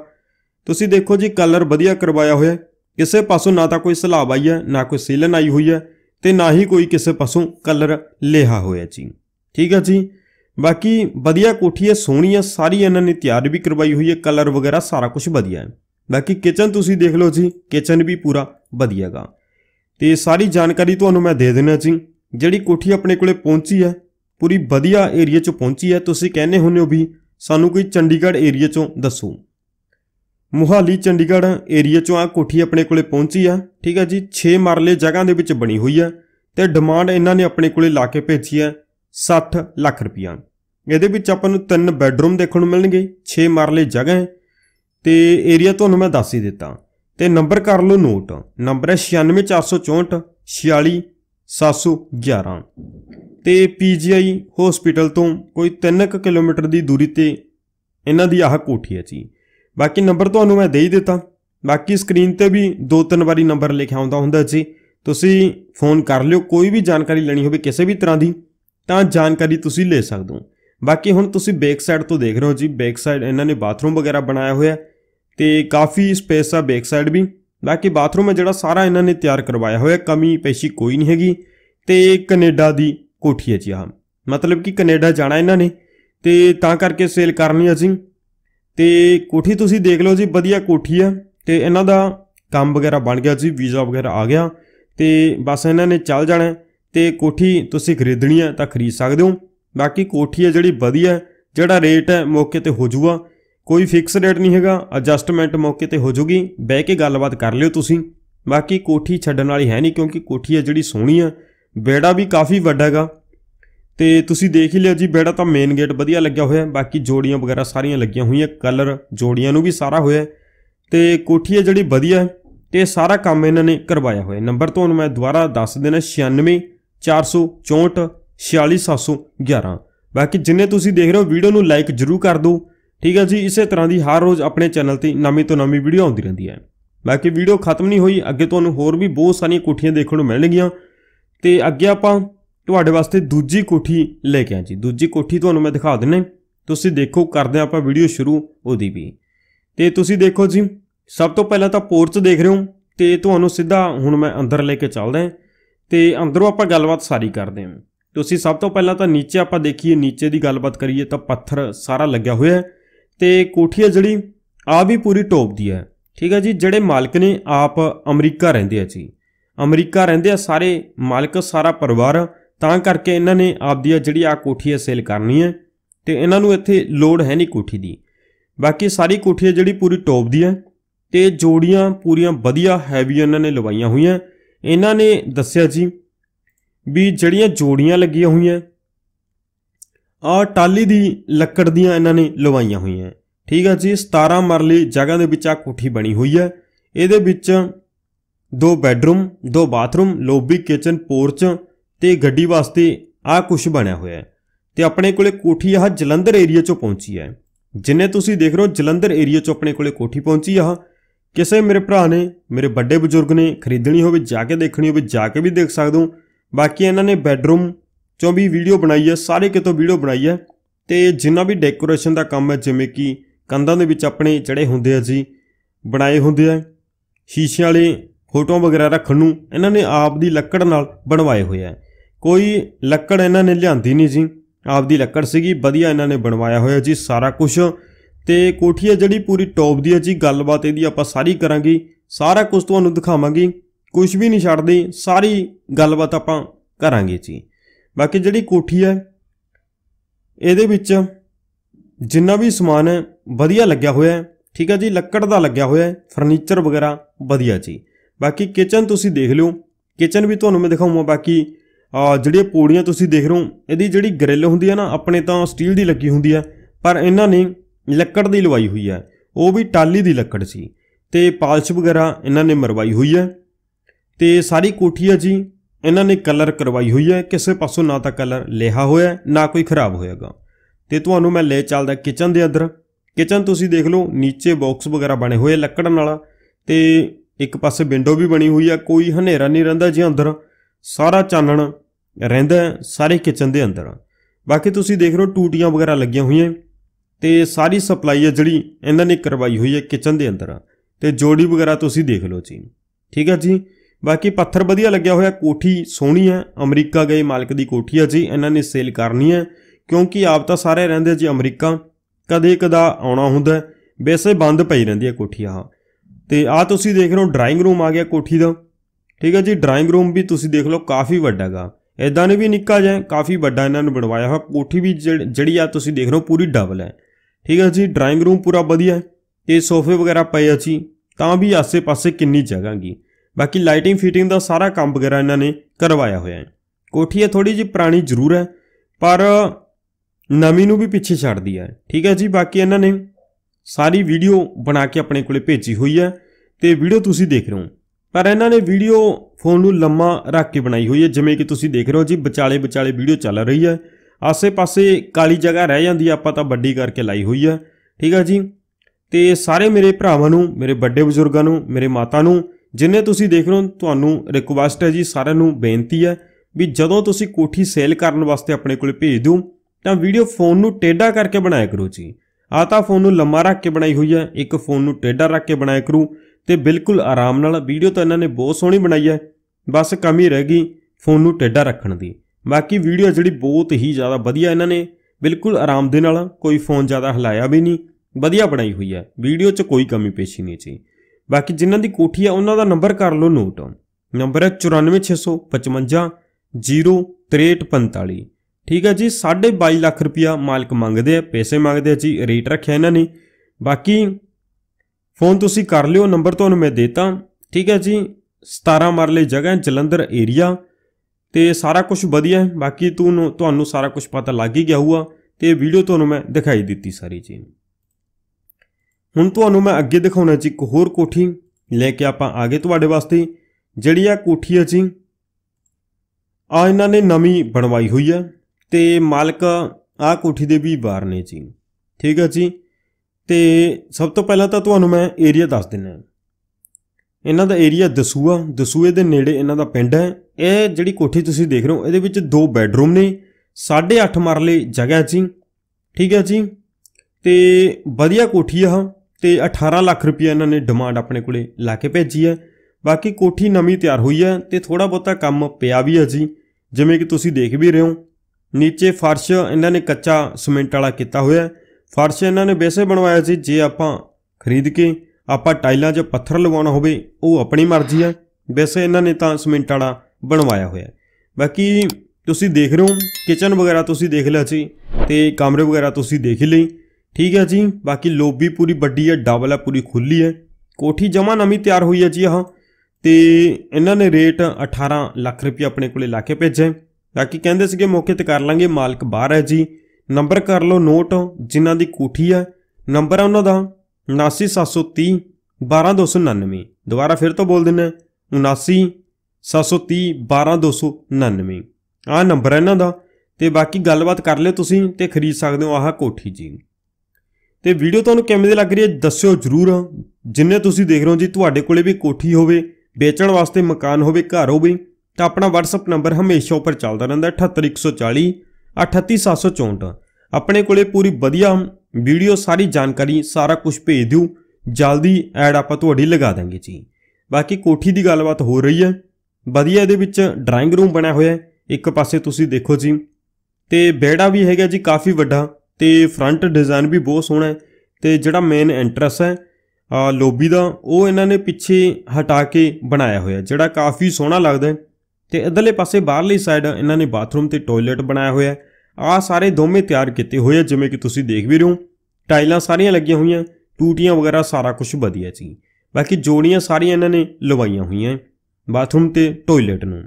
ਤੁਸੀਂ ਦੇਖੋ ਜੀ ਕਲਰ ਵਧੀਆ ਕਰਵਾਇਆ ਹੋਇਆ ਕਿਸੇ ਪਾਸੋਂ ਨਾ ਤਾਂ ਕੋਈ ਸਲਾਬ ਆਈ ਹੈ ਨਾ ਕੋਈ ਸੀਲਨ ਆਈ ਹੋਈ ਹੈ ਤੇ ਨਾ ਹੀ ਕੋਈ ਕਿਸੇ ਪਾਸੋਂ ਕਲਰ ਲਿਹਾ ਹੋਇਆ ਜੀ ਠੀਕ ਹੈ ਜੀ ਬਾਕੀ ਵਧੀਆ ਕੋਠੀ ਹੈ ਸੋਹਣੀ ਹੈ ਸਾਰੀ ਇਹਨਾਂ ਨੇ ਤਿਆਰ ਵੀ ਕਰਵਾਈ ਹੋਈ ਹੈ ਕਲਰ ਵਗੈਰਾ ਸਾਰਾ ਕੁਝ ਵਧੀਆ ਹੈ ਬਾਕੀ ਕਿਚਨ ਤੁਸੀਂ ਦੇਖ ਲਓ ਜੀ ਕਿਚਨ ਵੀ ਪੂਰਾ ਵਧੀਆਗਾ ਤੇ ਸਾਰੀ ਜਾਣਕਾਰੀ ਤੁਹਾਨੂੰ ਮੈਂ ਦੇ ਦੇਣਾ ਜੀ ਜਿਹੜੀ ਕੋਠੀ ਆਪਣੇ ਕੋਲੇ ਪਹੁੰਚੀ ਹੈ ਪੂਰੀ ਵਧੀਆ ਏਰੀਆ 'ਚ ਪਹੁੰਚੀ ਹੈ ਤੁਸੀਂ ਕਹਿੰਦੇ ਹੁੰਦੇ ਹੋ ਵੀ ਸਾਨੂੰ ਕੋਈ ਚੰਡੀਗੜ੍ਹ ਏਰੀਆ 'ਚੋਂ ਦੱਸੋ ਮੁਹਾਲੀ ਚੰਡੀਗੜ੍ਹ ਏਰੀਆ ਚੋਂ ਆ ਕੋਠੀ ਆਪਣੇ ਕੋਲੇ ਪਹੁੰਚੀ ਆ ਠੀਕ ਆ ਜੀ 6 ਮਰਲੇ ਜਗ੍ਹਾ ਦੇ ਵਿੱਚ ਬਣੀ ਹੋਈ ਆ ਤੇ ਡਿਮਾਂਡ ਇਹਨਾਂ ਨੇ ਆਪਣੇ ਕੋਲੇ ਲਾ ਕੇ ਭੇਜੀ ਆ 60 ਲੱਖ ਰੁਪਈਆ ਇਹਦੇ ਵਿੱਚ ਆਪਾਂ ਨੂੰ ਤਿੰਨ ਬੈੱਡਰੂਮ ਦੇਖਣ ਨੂੰ ਮਿਲਣਗੇ 6 ਮਰਲੇ ਜਗ੍ਹਾ ਤੇ ਏਰੀਆ ਤੁਹਾਨੂੰ ਮੈਂ ਦੱਸ ਹੀ ਦਿੱਤਾ ਤੇ ਨੰਬਰ ਕਰ ਲਓ ਨੋਟ ਨੰਬਰ ਹੈ 96464 711 ਤੇ ਪੀਜੀਆਈ ਹਸਪੀਟਲ ਤੋਂ ਕੋਈ 3 ਕਿਲੋਮੀਟਰ ਦੀ ਦੂਰੀ ਤੇ ਇਹਨਾਂ ਦੀ ਆਹ ਕੋਠੀ ਹੈ ਜੀ ਬਾਕੀ ਨੰਬਰ ਤੁਹਾਨੂੰ ਮੈਂ ਦੇ ਹੀ ਦਿੱਤਾ ਬਾਕੀ ਸਕਰੀਨ ਤੇ ਵੀ ਦੋ ਤਿੰਨ ਵਾਰੀ ਨੰਬਰ ਲਿਖਿਆ ਹੁੰਦਾ ਹੁੰਦਾ ਜੀ ਤੁਸੀਂ ਫੋਨ ਕਰ ਲਿਓ ਕੋਈ ਵੀ ਜਾਣਕਾਰੀ ਲੈਣੀ ਹੋਵੇ ਕਿਸੇ ਵੀ ਤਰ੍ਹਾਂ ਦੀ ਤਾਂ ਜਾਣਕਾਰੀ ਤੁਸੀਂ ਲੈ ਸਕਦੇ ਹੋ ਬਾਕੀ ਹੁਣ ਤੁਸੀਂ ਬੈਕ ਸਾਈਡ ਤੋਂ ਦੇਖ ਰਹੇ ਹੋ ਜੀ ਬੈਕ ਸਾਈਡ ਇਹਨਾਂ ਨੇ ਬਾਥਰੂਮ ਵਗੈਰਾ ਬਣਾਇਆ ਹੋਇਆ ਤੇ ਕਾਫੀ ਸਪੇਸ ਆ ਬੈਕ ਸਾਈਡ ਵੀ ਬਾਕੀ ਬਾਥਰੂਮ ਹੈ ਜਿਹੜਾ ਸਾਰਾ ਇਹਨਾਂ ਨੇ ਤਿਆਰ ਕਰਵਾਇਆ ਹੋਇਆ ਕਮੀ ਪੇਸ਼ੀ ਕੋਈ ਨਹੀਂ ਹੈਗੀ ਤੇ ਕੈਨੇਡਾ ਦੀ ਕੋਠੀ ਹੈ ਜੀ ਆ ਮਤਲਬ ਕਿ ਕੈਨੇਡਾ ਜਾਣਾ ਇਹਨਾਂ ਨੇ ਤੇ ਤਾਂ ਕਰਕੇ ਸੇਲ ਕਰਨੀ ਅਸੀਂ ਤੇ ਕੋਠੀ ਤੁਸੀਂ ਦੇਖ ਲਓ ਜੀ ਵਧੀਆ ਕੋਠੀ ਆ ਤੇ ਇਹਨਾਂ ਦਾ ਕੰਮ ਵਗੈਰਾ ਬਣ ਗਿਆ ਜੀ ਵੀਜ਼ਾ ਵਗੈਰਾ ਆ ਗਿਆ ਤੇ ਬਸ ਇਹਨਾਂ ਨੇ ਚੱਲ ਜਾਣਾ ਤੇ ਕੋਠੀ ਤੁਸੀਂ ਖਰੀਦਣੀ ਆ ਤਾਂ ਖਰੀਦ ਸਕਦੇ ਹੋ ਬਾਕੀ ਕੋਠੀ ਆ ਜਿਹੜੀ ਵਧੀਆ ਜਿਹੜਾ ਰੇਟ ਹੈ ਮੌਕੇ ਤੇ ਹੋ ਜੂਗਾ ਕੋਈ ਫਿਕਸ ਰੇਟ ਨਹੀਂ ਹੈਗਾ ਐਡਜਸਟਮੈਂਟ ਮੌਕੇ ਤੇ ਹੋ ਜੂਗੀ ਬਹਿ ਕੇ ਗੱਲਬਾਤ ਕਰ ਲਿਓ ਤੁਸੀਂ ਬਾਕੀ ਕੋਠੀ ਛੱਡਣ ਵਾਲੀ ਹੈ ਨਹੀਂ ਕਿਉਂਕਿ ਕੋਠੀ ਆ ਜਿਹੜੀ ਸੋਹਣੀ ਆ ਬੇੜਾ ਵੀ ਕਾਫੀ ਵੱਡਾ ਹੈਗਾ ਤੇ ਤੁਸੀਂ ਦੇਖ ਹੀ ਲਿਆ ਜੀ ਬੇੜਾ ਤਾਂ ਮੇਨ ਗੇਟ ਵਧੀਆ ਲੱਗਿਆ ਹੋਇਆ ਬਾਕੀ ਜੋੜੀਆਂ ਵਗੈਰਾ ਸਾਰੀਆਂ ਲੱਗੀਆਂ ਹੋਈਆਂ ਕਲਰ ਜੋੜੀਆਂ ਨੂੰ ਵੀ ਸਾਰਾ ਹੋਇਆ ਤੇ ਕੋਠੀ ਹੈ ਜਿਹੜੀ ਵਧੀਆ ਤੇ ਸਾਰਾ ਕੰਮ ਇਹਨਾਂ ਨੇ ਕਰਵਾਇਆ ਹੋਇਆ ਨੰਬਰ ਤੁਹਾਨੂੰ ਮੈਂ ਦੁਬਾਰਾ ਦੱਸ ਦੇਣਾ 96 464 46711 ਬਾਕੀ ਜਿੰਨੇ ਤੁਸੀਂ ਦੇਖ ਰਹੇ ਹੋ ਵੀਡੀਓ ਨੂੰ ਲਾਈਕ ਜਰੂਰ ਕਰ ਦਿਓ ਠੀਕ ਹੈ ਜੀ ਇਸੇ ਤਰ੍ਹਾਂ ਦੀ ਹਰ ਰੋਜ਼ ਆਪਣੇ ਚੈਨਲ ਤੇ ਨਵੀਂ ਤੋਂ ਨਵੀਂ ਵੀਡੀਓ ਆਉਂਦੀ ਰਹਿੰਦੀ ਹੈ ਬਾਕੀ ਵੀਡੀਓ ਖਤਮ ਨਹੀਂ ਹੋਈ ਅੱਗੇ ਤੁਹਾਨੂੰ ਹੋਰ ਵੀ ਬਹੁਤ ਸਾਰੀਆਂ ਕੋਠੀਆਂ ਦੇਖਣ ਨੂੰ ਮਿਲਣਗੀਆਂ ਤੇ ਅੱਗੇ ਆਪਾਂ ਤੁਹਾਡੇ ਵਾਸਤੇ ਦੂਜੀ ਕੋਠੀ ਲੈ ਕੇ ਆ ਜੀ ਦੂਜੀ ਕੋਠੀ ਤੁਹਾਨੂੰ ਮੈਂ ਦਿਖਾ ਦਿੰਨੇ ਤੁਸੀਂ ਦੇਖੋ ਕਰਦੇ ਆਪਾਂ ਵੀਡੀਓ ਸ਼ੁਰੂ ਉਹਦੀ ਵੀ ਤੇ ਤੁਸੀਂ ਦੇਖੋ ਜੀ ਸਭ ਤੋਂ ਪਹਿਲਾਂ ਤਾਂ ਪੋਰਚ ਦੇਖ ਰਹੇ ਹੋ ਤੇ ਤੁਹਾਨੂੰ ਸਿੱਧਾ ਹੁਣ ਮੈਂ ਅੰਦਰ ਲੈ ਕੇ ਚੱਲਦਾ ਤੇ ਅੰਦਰੋਂ ਆਪਾਂ ਗੱਲਬਾਤ ਸਾਰੀ ਕਰਦੇ ਹਾਂ ਤੁਸੀਂ ਸਭ ਤੋਂ ਪਹਿਲਾਂ ਤਾਂ ਨੀਚੇ ਆਪਾਂ ਦੇਖੀਏ ਨੀਚੇ ਦੀ ਗੱਲਬਾਤ ਕਰੀਏ ਤਾਂ ਪੱਥਰ ਸਾਰਾ ਲੱਗਿਆ ਹੋਇਆ ਤੇ ਕੋਠੀ ਹੈ ਜਿਹੜੀ ਆ ਵੀ ਪੂਰੀ ਟੋਪ ਦੀ ਹੈ ਠੀਕ ਹੈ ਜੀ ਜਿਹੜੇ ਮਾਲਕ ਨੇ ਆਪ ਅਮਰੀਕਾ ਰਹਿੰਦੇ ਆ ਜੀ ਅਮਰੀਕਾ ਰਹਿੰਦੇ ਆ ਸਾਰੇ ਮਾਲਕ ਸਾਰਾ ਪਰਿਵਾਰ ਤਾਂ ਕਰਕੇ ਇਹਨਾਂ ਨੇ ਆਪਦੀ ਜਿਹੜੀ ਆ ਕੋਠੀ ਹੈ ਸੇਲ ਕਰਨੀ ਹੈ ਤੇ ਇਹਨਾਂ ਨੂੰ ਇੱਥੇ ਲੋਡ ਹੈ ਨਹੀਂ ਕੋਠੀ ਦੀ ਬਾਕੀ ਸਾਰੀ ਕੋਠੀ ਹੈ ਜਿਹੜੀ ਪੂਰੀ ਟੌਪ ਦੀ ਹੈ ਤੇ ਜੋੜੀਆਂ ਪੂਰੀਆਂ ਵਧੀਆ ਹੈਵੀ ਇਹਨਾਂ ਨੇ ਲਵਾਈਆਂ ਹੋਈਆਂ ਇਹਨਾਂ ਨੇ ਦੱਸਿਆ ਜੀ ਵੀ ਜਿਹੜੀਆਂ ਜੋੜੀਆਂ ਲੱਗੀਆਂ ਹੋਈਆਂ ਆ ਟਾਲੀ ਦੀ ਲੱਕੜ ਦੀਆਂ ਇਹਨਾਂ ਨੇ ਲਵਾਈਆਂ ਹੋਈਆਂ ਠੀਕ ਹੈ ਜੀ 17 ਮਰਲੀ ਜਗ੍ਹਾ ਦੇ ਵਿੱਚ ਆ ਕੋਠੀ ਬਣੀ ਹੋਈ ਹੈ ਇਹਦੇ ਵਿੱਚ ਦੋ ਬੈੱਡਰੂਮ ਦੋ ਬਾਥਰੂਮ ਲੋਬੀ ਕਿਚਨ ਪੋਰਚ ਤੇ ਗੱਡੀ ਵਾਸਤੇ ਆ ਕੁਝ ਬਣਿਆ ਹੋਇਆ ਹੈ ਤੇ ਆਪਣੇ ਕੋਲੇ ਕੋਠੀ ਆ ਜਲੰਧਰ ਏਰੀਆ ਚੋਂ ਪਹੁੰਚੀ ਹੈ ਜਿੰਨੇ ਤੁਸੀਂ ਦੇਖ ਰਹੇ ਹੋ ਜਲੰਧਰ ਏਰੀਆ ਚੋਂ ਆਪਣੇ ਕੋਲੇ ਕੋਠੀ ਪਹੁੰਚੀ ਆ ਕਿਸੇ ਮੇਰੇ ਭਰਾ ਨੇ ਮੇਰੇ ਵੱਡੇ ਬਜ਼ੁਰਗ ਨੇ ਖਰੀਦਣੀ ਹੋਵੇ ਜਾ ਕੇ ਦੇਖਣੀ ਹੋਵੇ ਜਾ ਕੇ ਵੀ ਦੇਖ ਸਕਦੇ ਹੋ ਬਾਕੀ ਇਹਨਾਂ ਨੇ ਬੈੱਡਰੂਮ ਚੋਂ ਵੀ ਵੀਡੀਓ ਬਣਾਈ ਹੈ ਸਾਰੇ ਕਿਤੋਂ ਵੀਡੀਓ ਬਣਾਈ ਹੈ ਤੇ ਜਿੰਨਾ ਵੀ ਡੈਕੋਰੇਸ਼ਨ ਦਾ ਕੰਮ ਹੈ ਜਿਵੇਂ ਕਿ ਕੰਧਾਂ ਦੇ ਵਿੱਚ ਆਪਣੇ ਚੜੇ ਹੁੰਦੇ ਆ ਜੀ ਬਣਾਏ ਹੁੰਦੇ ਆ ਸ਼ੀਸ਼ੇ ਵਾਲੇ ਫੋਟੋ ਵਗੈਰਾ ਰੱਖਣ ਨੂੰ ਇਹਨਾਂ ਨੇ ਆਪ ਦੀ ਲੱਕੜ ਨਾਲ ਬਣਵਾਏ ਹੋਏ ਆ ਕੋਈ ਲੱਕੜ ਇਹਨਾਂ ਨੇ ਲਿਆਂਦੀ ਨਹੀਂ ਜੀ ਆਪਦੀ ਲੱਕੜ ਸੀਗੀ ਵਧੀਆ ਇਹਨਾਂ ਨੇ ਬਣਵਾਇਆ ਹੋਇਆ ਜੀ ਸਾਰਾ ਕੁਝ ਤੇ ਕੋਠੀ ਹੈ ਜਿਹੜੀ ਪੂਰੀ ਟੌਪ ਦੀ ਹੈ ਜੀ ਗੱਲਬਾਤ ਇਹਦੀ ਆਪਾਂ ਸਾਰੀ ਕਰਾਂਗੇ ਸਾਰਾ ਕੁਝ ਤੁਹਾਨੂੰ ਦਿਖਾਵਾਂਗੇ ਕੁਝ ਵੀ ਨਹੀਂ ਛੱਡਦੇ ਸਾਰੀ ਗੱਲਬਾਤ ਆਪਾਂ ਕਰਾਂਗੇ ਜੀ ਬਾਕੀ ਜਿਹੜੀ ਕੋਠੀ ਹੈ ਇਹਦੇ ਵਿੱਚ ਜਿੰਨਾ ਵੀ ਸਮਾਨ ਹੈ ਵਧੀਆ ਲੱਗਿਆ ਹੋਇਆ ਹੈ ਠੀਕ ਹੈ ਜੀ ਲੱਕੜ ਦਾ ਲੱਗਿਆ ਹੋਇਆ ਹੈ ਫਰਨੀਚਰ ਵਗੈਰਾ ਵਧੀਆ ਜੀ ਬਾਕੀ ਕਿਚਨ ਤੁਸੀਂ ਦੇਖ ਲਿਓ ਕਿਚਨ ਵੀ ਤੁਹਾਨੂੰ ਮੈਂ ਦਿਖਾਉਂਗਾ ਬਾਕੀ ਆ ਜਿਹੜੀਆਂ ਪੌੜੀਆਂ ਤੁਸੀਂ ਦੇਖ ਰਹੇ ਹੋ ਇਹਦੀ ਜਿਹੜੀ ਗ੍ਰਿਲ ਹੁੰਦੀ ਹੈ ਨਾ ਆਪਣੇ ਤਾਂ ਸਟੀਲ ਦੀ ਲੱਗੀ ਹੁੰਦੀ ਹੈ ਪਰ ਇਹਨਾਂ ਨੇ ਲੱਕੜ ਦੀ ਲਵਾਈ ਹੋਈ ਹੈ ਉਹ ਵੀ ਟਾਲੀ ਦੀ ਲੱਕੜ ਸੀ ਤੇ ਪਾਲਸ਼ ਵਗੈਰਾ ਇਹਨਾਂ ਨੇ ਮਰਵਾਈ ਹੋਈ ਹੈ ਤੇ ਸਾਰੀ ਕੋਠੀ ਆ ਜੀ ਇਹਨਾਂ ਨੇ ਕਲਰ ਕਰਵਾਈ ਹੋਈ ਹੈ ਕਿਸੇ ਪਾਸੋਂ ਨਾ ਤਾਂ ਕਲਰ ਲਿਹਾ ਹੋਇਆ ਨਾ ਕੋਈ ਖਰਾਬ ਹੋਇਆਗਾ ਤੇ ਤੁਹਾਨੂੰ ਮੈਂ ਲੈ ਚੱਲਦਾ ਕਿਚਨ ਦੇ ਅੰਦਰ ਕਿਚਨ ਤੁਸੀਂ ਦੇਖ ਲਓ ਨੀਚੇ ਬਾਕਸ ਵਗੈਰਾ ਬਣੇ ਹੋਏ ਲੱਕੜ ਨਾਲ ਤੇ ਇੱਕ ਪਾਸੇ ਵਿੰਡੋ ਵੀ ਬਣੀ ਹੋਈ ਆ ਕੋਈ ਹਨੇਰਾ ਨਹੀਂ ਰਹਿੰਦਾ ਜੀ ਅੰਦਰ ਸਾਰਾ ਚਾਨਣ ਰਹਿੰਦਾ ਸਾਰੇ ਕਿਚਨ ਦੇ ਅੰਦਰ ਬਾਕੀ ਤੁਸੀਂ ਦੇਖ ਰਹੇ ਹੋ ਟੂਟੀਆਂ ਵਗੈਰਾ ਲੱਗੀਆਂ ਹੋਈਆਂ ਤੇ ਸਾਰੀ ਸਪਲਾਈ ਹੈ ਜਿਹੜੀ ਇਹਨਾਂ ਨੇ ਕਰਵਾਈ ਹੋਈ ਹੈ ਕਿਚਨ ਦੇ ਅੰਦਰ ਤੇ ਜੋੜੀ ਵਗੈਰਾ ਤੁਸੀਂ ਦੇਖ ਲਓ ਜੀ ਠੀਕ ਹੈ ਜੀ ਬਾਕੀ ਪੱਥਰ ਵਧੀਆ ਲੱਗਿਆ ਹੋਇਆ ਕੋਠੀ ਸੋਹਣੀ ਹੈ ਅਮਰੀਕਾ ਗਏ ਮਾਲਕ ਦੀ ਕੋਠੀ ਹੈ ਜੀ ਇਹਨਾਂ ਨੇ ਸੇਲ ਕਰਨੀ ਹੈ ਕਿਉਂਕਿ ਆਪ ਤਾਂ ਸਾਰੇ ਰਹਿੰਦੇ ਜੀ ਅਮਰੀਕਾ ਕਦੇ ਕਦਾ ਆਉਣਾ ਹੁੰਦਾ ਵੈਸੇ ਬੰਦ ਪਈ ਰਹਿੰਦੀ ਹੈ ਕੋਠੀ ਆ ਤੇ ਆ ਤੁਸੀਂ ਦੇਖ ਰਹੇ ਹੋ ਡਰਾਇੰਗ ਰੂਮ ਆ ਗਿਆ ਕੋਠੀ ਦਾ ਠੀਕ ਹੈ ਜੀ ਡਰਾਇੰਗ ਰੂਮ ਵੀ ਤੁਸੀਂ ਦੇਖ ਲਓ ਕਾਫੀ ਵੱਡਾ ਹੈਗਾ ਇਦਾਂ ਨੇ ਵੀ ਨਿੱਕਾ ਜਿਹਾ ਕਾਫੀ ਵੱਡਾ ਇਹਨਾਂ ਨੇ ਬਣਵਾਇਆ ਹੋਇਆ ਕੋਠੀ ਵੀ ਜਿਹੜੀ ਆ ਤੁਸੀਂ ਦੇਖ ਰਹੇ ਹੋ ਪੂਰੀ ਡਬਲ ਹੈ ਠੀਕ ਹੈ ਜੀ ਡਰਾਇੰਗ ਰੂਮ ਪੂਰਾ ਵਧੀਆ ਹੈ ਤੇ ਸੋਫੇ ਵਗੈਰਾ ਪਏ ਆ ਜੀ ਤਾਂ ਵੀ ਆਸੇ-ਪਾਸੇ ਕਿੰਨੀ ਜਗ੍ਹਾ ਗੀ ਬਾਕੀ ਲਾਈਟਿੰਗ ਫਿਟਿੰਗ ਦਾ ਸਾਰਾ ਕੰਮ ਵਗੈਰਾ ਇਹਨਾਂ ਨੇ ਕਰਵਾਇਆ ਹੋਇਆ ਹੈ ਕੋਠੀ ਇਹ ਥੋੜੀ ਜਿਹੀ ਪੁਰਾਣੀ ਜ਼ਰੂਰ ਹੈ ਪਰ ਨਵੀਂ ਨੂੰ ਵੀ ਪਿੱਛੇ ਛੱਡਦੀ ਹੈ ਠੀਕ ਹੈ ਜੀ ਬਾਕੀ ਇਹਨਾਂ ਨੇ ਸਾਰੀ ਵੀਡੀਓ ਬਣਾ ਕੇ ਆਪਣੇ ਕੋਲੇ ਭੇਜੀ ਹੋਈ ਹੈ ਤੇ ਵੀਡੀਓ ਤੁਸੀਂ ਦੇਖ ਰਹੇ ਹੋ ਪਰ ਇਹਨਾਂ ਨੇ ਵੀਡੀਓ ਫੋਨ ਨੂੰ ਲੰਮਾ ਰੱਖ ਕੇ ਬਣਾਈ ਹੋਈ ਹੈ ਜਿਵੇਂ ਕਿ ਤੁਸੀਂ ਦੇਖ ਰਹੇ ਹੋ ਜੀ ਵਿਚਾਲੇ ਵਿਚਾਲੇ ਵੀਡੀਓ ਚੱਲ ਰਹੀ ਹੈ ਆਸੇ-ਪਾਸੇ ਕਾਲੀ ਜਗ੍ਹਾ ਰਹਿ ਜਾਂਦੀ ਆਪਾਂ ਤਾਂ ਵੱਡੀ ਕਰਕੇ ਲਾਈ ਹੋਈ ਹੈ ਠੀਕ ਹੈ ਜੀ ਤੇ ਸਾਰੇ ਮੇਰੇ ਭਰਾਵਾਂ ਨੂੰ ਮੇਰੇ ਵੱਡੇ ਬਜ਼ੁਰਗਾਂ ਨੂੰ ਮੇਰੇ ਮਾਤਾ ਨੂੰ ਜਿੰਨੇ ਤੁਸੀਂ ਦੇਖ ਰਹੇ ਹੋ ਤੁਹਾਨੂੰ ਰਿਕੁਐਸਟ ਹੈ ਜੀ ਸਾਰਿਆਂ ਨੂੰ ਬੇਨਤੀ ਹੈ ਵੀ ਜਦੋਂ ਤੁਸੀਂ ਕੋਠੀ ਸੇਲ ਕਰਨ ਵਾਸਤੇ ਆਪਣੇ ਕੋਲ ਭੇਜ ਦਿਓ ਤਾਂ ਵੀਡੀਓ ਫੋਨ ਨੂੰ ਟੇਡਾ ਕਰਕੇ ਬਣਾਇਆ ਕਰੋ ਜੀ ਆ ਤਾਂ ਫੋਨ ਨੂੰ ਲੰਮਾ ਰੱਖ ਕੇ ਬਣਾਈ ਹੋਈ ਹੈ ਇੱਕ ਫੋਨ ਨੂੰ ਟੇਡਾ ਰੱਖ ਕੇ ਬਣਾਇਆ ਕਰੋ ਤੇ ਬਿਲਕੁਲ ਆਰਾਮ ਨਾਲ ਵੀਡੀਓ ਤਾਂ ਇਹਨਾਂ ਨੇ ਬਹੁਤ ਸੋਹਣੀ ਬਣਾਈ ਹੈ ਬਸ ਕਮੀ ਰਹਿ ਗਈ ਫੋਨ ਨੂੰ ਟੇਡਾ ਰੱਖਣ ਦੀ ਬਾਕੀ ਵੀਡੀਓ ਜਿਹੜੀ ਬਹੁਤ ਹੀ ਜ਼ਿਆਦਾ ਵਧੀਆ ਇਹਨਾਂ ਨੇ ਬਿਲਕੁਲ ਆਰਾਮ ਦੇ ਨਾਲ ਕੋਈ ਫੋਨ ਜ਼ਿਆਦਾ ਹਿਲਾਇਆ ਵੀ ਨਹੀਂ ਵਧੀਆ ਬਣਾਈ ਹੋਈ ਹੈ ਵੀਡੀਓ 'ਚ ਕੋਈ ਕਮੀ ਪੇਸ਼ੀ ਨਹੀਂ ਚੀ ਬਾਕੀ ਜਿਨ੍ਹਾਂ ਦੀ ਕੋਠੀ ਆ ਉਹਨਾਂ ਦਾ ਨੰਬਰ ਕਰ ਲਓ ਨੋਟ ਨੰਬਰ ਹੈ 9465506345 ਠੀਕ ਹੈ ਜੀ 22.5 ਲੱਖ ਰੁਪਇਆ ਮਾਲਕ ਮੰਗਦੇ ਆ ਪੈਸੇ ਮੰਗਦੇ ਆ ਜੀ ਰੇਟ ਰੱਖਿਆ ਇਹਨਾਂ ਨੇ ਬਾਕੀ ਫੋਨ ਤੁਸੀਂ ਕਰ ਲਿਓ ਨੰਬਰ ਤੁਹਾਨੂੰ ਮੈਂ ਦੇਤਾ ਠੀਕ ਹੈ ਜੀ 17 ਮਰਲੇ ਜਗ੍ਹਾ ਜਲੰਧਰ ਏਰੀਆ ਤੇ ਸਾਰਾ ਕੁਝ ਵਧੀਆ ਹੈ ਬਾਕੀ ਤੂੰ ਤੁਹਾਨੂੰ ਸਾਰਾ ਕੁਝ ਪਤਾ ਲੱਗ ਹੀ ਗਿਆ ਹੋਊਗਾ ਤੇ ਇਹ ਵੀਡੀਓ ਤੁਹਾਨੂੰ ਮੈਂ ਦਿਖਾਈ ਦਿੱਤੀ ਸਾਰੀ ਜੀ ਹੁਣ ਤੁਹਾਨੂੰ ਮੈਂ ਅੱਗੇ ਦਿਖਾਉਣਾ ਜੀ ਇੱਕ ਹੋਰ ਕੋਠੀ ਲੈ ਕੇ ਆਪਾਂ ਆਗੇ ਤੁਹਾਡੇ ਵਾਸਤੇ ਜਿਹੜੀ ਆ ਕੋਠੀ ਹੈ ਜੀ ਆ ਇਹਨਾਂ ਨੇ ਨਵੀਂ ਬਣਵਾਈ ਹੋਈ ਹੈ ਤੇ ਮਾਲਕ ਆ ਕੋਠੀ ਦੇ ਵੀ ਬਾਰ ਨੇ ਜੀ ਠੀਕ ਹੈ ਜੀ ਤੇ ਸਭ ਤੋਂ ਪਹਿਲਾਂ ਤਾਂ ਤੁਹਾਨੂੰ ਮੈਂ ਏਰੀਆ ਦੱਸ ਦਿੰਨਾ ਇਹਨਾਂ ਦਾ ਏਰੀਆ ਦਸੂਆ ਦਸੂਏ ਦੇ ਨੇੜੇ ਇਹਨਾਂ ਦਾ ਪਿੰਡ ਹੈ ਇਹ ਜਿਹੜੀ ਕੋਠੀ ਤੁਸੀਂ ਦੇਖ ਰਹੇ ਹੋ ਇਹਦੇ ਵਿੱਚ ਦੋ ਬੈੱਡਰੂਮ ਨੇ 8.5 ਮਰਲੇ ਜਗ੍ਹਾ ਜੀ ਠੀਕ ਹੈ ਜੀ ਤੇ ਵਧੀਆ ਕੋਠੀ ਆ ਤੇ 18 ਲੱਖ ਰੁਪਏ ਇਹਨਾਂ ਨੇ ਡਿਮਾਂਡ ਆਪਣੇ ਕੋਲੇ ਲਾ ਕੇ ਭੇਜੀ ਹੈ ਬਾਕੀ ਕੋਠੀ ਨਵੀਂ ਤਿਆਰ ਹੋਈ ਹੈ ਤੇ ਥੋੜਾ ਬਹੁਤਾ ਕੰਮ ਪਿਆ ਵੀ ਹੈ ਜੀ ਜਿਵੇਂ ਕਿ ਤੁਸੀਂ ਦੇਖ ਵੀ ਰਹੇ ਹੋ ਨੀਚੇ ਫਰਸ਼ ਇਹਨਾਂ ਨੇ ਕੱਚਾ ਸਿਮੈਂਟ ਵਾਲਾ ਕੀਤਾ ਹੋਇਆ ਹੈ ਫਰਸ਼ ਇਹਨਾਂ ਨੇ ਵੈਸੇ ਬਣਵਾਇਆ ਸੀ ਜੇ ਆਪਾਂ ਖਰੀਦ ਕੇ ਆਪਾਂ ਟਾਈਲਾਂ 'ਚ ਪੱਥਰ ਲਵਾਉਣਾ ਹੋਵੇ ਉਹ ਆਪਣੀ ਮਰਜ਼ੀ ਆ ਵੈਸੇ ਇਹਨਾਂ ਨੇ ਤਾਂ ਸਿਮੈਂਟ ਵਾਲਾ ਬਣਵਾਇਆ ਹੋਇਆ ਬਾਕੀ ਤੁਸੀਂ ਦੇਖ ਰਹੇ ਹੋ ਕਿਚਨ ਵਗੈਰਾ ਤੁਸੀਂ ਦੇਖ ਲਿਆ ਸੀ ਤੇ ਕਮਰੇ ਵਗੈਰਾ ਤੁਸੀਂ ਦੇਖ ਲਈ ਠੀਕ ਹੈ ਜੀ ਬਾਕੀ ਲੋਬੀ ਪੂਰੀ ਵੱਡੀ ਹੈ ਡਬਲ ਹੈ ਪੂਰੀ ਖੁੱਲੀ ਹੈ ਕੋਠੀ ਜਮਾ ਨਵੀਂ ਤਿਆਰ ਹੋਈ ਹੈ ਜੀ ਆਹ ਤੇ ਇਹਨਾਂ ਨੇ ਰੇਟ 18 ਲੱਖ ਰੁਪਏ ਆਪਣੇ ਕੋਲੇ ਲਾ ਕੇ ਭੇਜੇ ਬਾਕੀ ਕਹਿੰਦੇ ਸੀਗੇ ਮੌਕੇ ਤੇ ਕਰ ਲਾਂਗੇ ਮਾਲਕ ਬਾਹਰ ਹੈ ਜੀ ਨੰਬਰ ਕਰ ਲਓ ਨੋਟ ਜਿਨ੍ਹਾਂ ਦੀ ਕੋਠੀ ਹੈ ਨੰਬਰ ਆ ਉਹਨਾਂ ਦਾ 79730 12299 ਦੁਬਾਰਾ ਫਿਰ ਤੋਂ ਬੋਲ ਦਿੰਨਾ 79730 12299 ਆ ਨੰਬਰ ਹੈ ਇਹਨਾਂ ਦਾ ਤੇ ਬਾਕੀ ਗੱਲਬਾਤ ਕਰ ਲਿਓ ਤੁਸੀਂ ਤੇ ਖਰੀਦ ਸਕਦੇ ਹੋ ਆਹ ਕੋਠੀ ਜੀ ਤੇ ਵੀਡੀਓ ਤੁਹਾਨੂੰ ਕਿਵੇਂ ਦੀ ਲੱਗ ਰਹੀ ਹੈ ਦੱਸਿਓ ਜਰੂਰ ਜਿੰਨੇ ਤੁਸੀਂ ਦੇਖ ਰਹੇ ਹੋ ਜੀ ਤੁਹਾਡੇ ਕੋਲੇ ਵੀ ਕੋਠੀ ਹੋਵੇ ਵੇਚਣ ਵਾਸਤੇ ਮਕਾਨ ਹੋਵੇ ਘਰ ਹੋਵੇ ਤਾਂ ਆਪਣਾ WhatsApp ਨੰਬਰ ਹਮੇਸ਼ਾ ਉੱਪਰ ਚੱਲਦਾ ਰਹਿੰਦਾ 78140 38764 ਆਪਣੇ ਕੋਲੇ ਪੂਰੀ ਵਧੀਆ ਵੀਡੀਓ ਸਾਰੀ ਜਾਣਕਾਰੀ ਸਾਰਾ ਕੁਝ ਭੇਜ ਦਿਓ ਜਲਦੀ ਐਡ ਆਪਾਂ ਤੁਹਾਡੀ ਲਗਾ ਦਾਂਗੇ ਜੀ ਬਾਕੀ ਕੋਠੀ ਦੀ ਗੱਲਬਾਤ ਹੋ ਰਹੀ ਹੈ ਵਧੀਆ ਇਹਦੇ ਵਿੱਚ ਡਰਾਇੰਗ ਰੂਮ ਬਣਿਆ ਹੋਇਆ ਹੈ ਇੱਕ ਪਾਸੇ ਤੁਸੀਂ ਦੇਖੋ ਜੀ ਤੇ ਬੇੜਾ ਵੀ ਹੈਗਾ ਜੀ ਕਾਫੀ ਵੱਡਾ ਤੇ ਫਰੰਟ ਡਿਜ਼ਾਈਨ ਵੀ ਬਹੁਤ ਸੋਹਣਾ ਹੈ ਤੇ ਜਿਹੜਾ ਮੇਨ ਐਂਟਰੈਂਸ ਹੈ ਲੋਬੀ ਦਾ ਉਹ ਇਹਨਾਂ ਨੇ ਪਿੱਛੇ ਹਟਾ ਕੇ ਬਣਾਇਆ ਹੋਇਆ ਜਿਹੜਾ ਕਾਫੀ ਸੋਹਣਾ ਲੱਗਦਾ ਹੈ ਤੇ ਇਧਰਲੇ ਪਾਸੇ ਬਾਹਰਲੀ ਸਾਈਡ ਇਹਨਾਂ ਨੇ ਬਾਥਰੂਮ ਤੇ ਟਾਇਲਟ ਬਣਾਇਆ ਹੋਇਆ ਹੈ ਆ ਸਾਰੇ ਦੋਵੇਂ ਤਿਆਰ ਕੀਤੇ ਹੋਏ ਆ ਜਿਵੇਂ ਕਿ ਤੁਸੀਂ ਦੇਖ ਵੀ ਰਹੇ ਹੋ ਟਾਈਲਾਂ ਸਾਰੀਆਂ ਲੱਗੀਆਂ ਹੋਈਆਂ ਟੂਟੀਆਂ ਵਗੈਰਾ ਸਾਰਾ ਕੁਝ ਵਧੀਆ ਸੀ ਬਾਕੀ ਜੋੜੀਆਂ ਸਾਰੀਆਂ ਇਹਨਾਂ ਨੇ ਲਵਾਈਆਂ ਹੋਈਆਂ ਬਾਥਰੂਮ ਤੇ ਟਾਇਲਟ ਨੂੰ